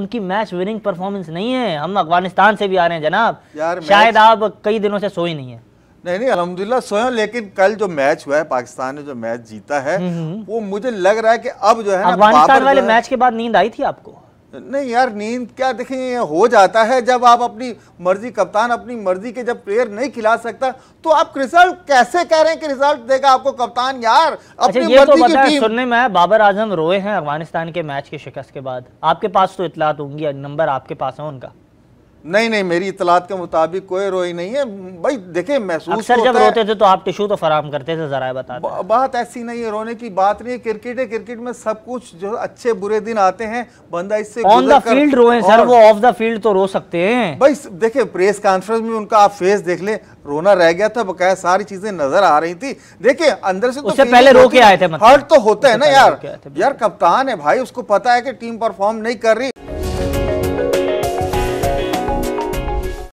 उनकी match winning performance नहीं है हम अफगानिस्तान से भी आ रहे हैं जनाब यार शायद आप कई दिनों से सोए नहीं है नहीं नहीं अलहमदिल्ला सोए लेकिन कल जो मैच हुआ है पाकिस्तान ने जो मैच जीता है हम्म, हम्म। वो मुझे लग रहा है कि अब जो है अफगानिस्तान वाले मैच के बाद नींद आई थी आपको नहीं यार नींद क्या देखें ये हो जाता है जब आप अपनी मर्जी कप्तान अपनी मर्जी के जब प्लेयर नहीं खिला सकता तो आप रिजल्ट कैसे कह रहे हैं कि रिजल्ट देगा आपको कप्तान यार अच्छा, अपनी अच्छा, मर्जी तो की टीम सुनने में बाबर आजम रोए हैं अफगानिस्तान के मैच के शिकस्त के बाद आपके पास तो इतलात होंगी नंबर आपके पास है उनका नहीं नहीं मेरी इतलात के मुताबिक कोई रोई नहीं है भाई देखे महसूस अक्सर तो जब रोते थे तो आप टिशू तो फराम करते थे जरा बता बा, बात ऐसी नहीं है रोने की बात नहीं है क्रिकेट है क्रिकेट में सब कुछ जो अच्छे बुरे दिन आते हैं बंदा इससे ऑन द फील्ड रोए सर वो ऑफ द फील्ड तो रो सकते हैं भाई देखे प्रेस कॉन्फ्रेंस में उनका आप फेस देख ले रोना रह गया था बकाया सारी चीजें नजर आ रही थी देखिए अंदर से तो पहले मतलब। तो रो के आए थे हर्ट तो होता है ना यार यार कप्तान है भाई उसको पता है कि टीम परफॉर्म नहीं कर रही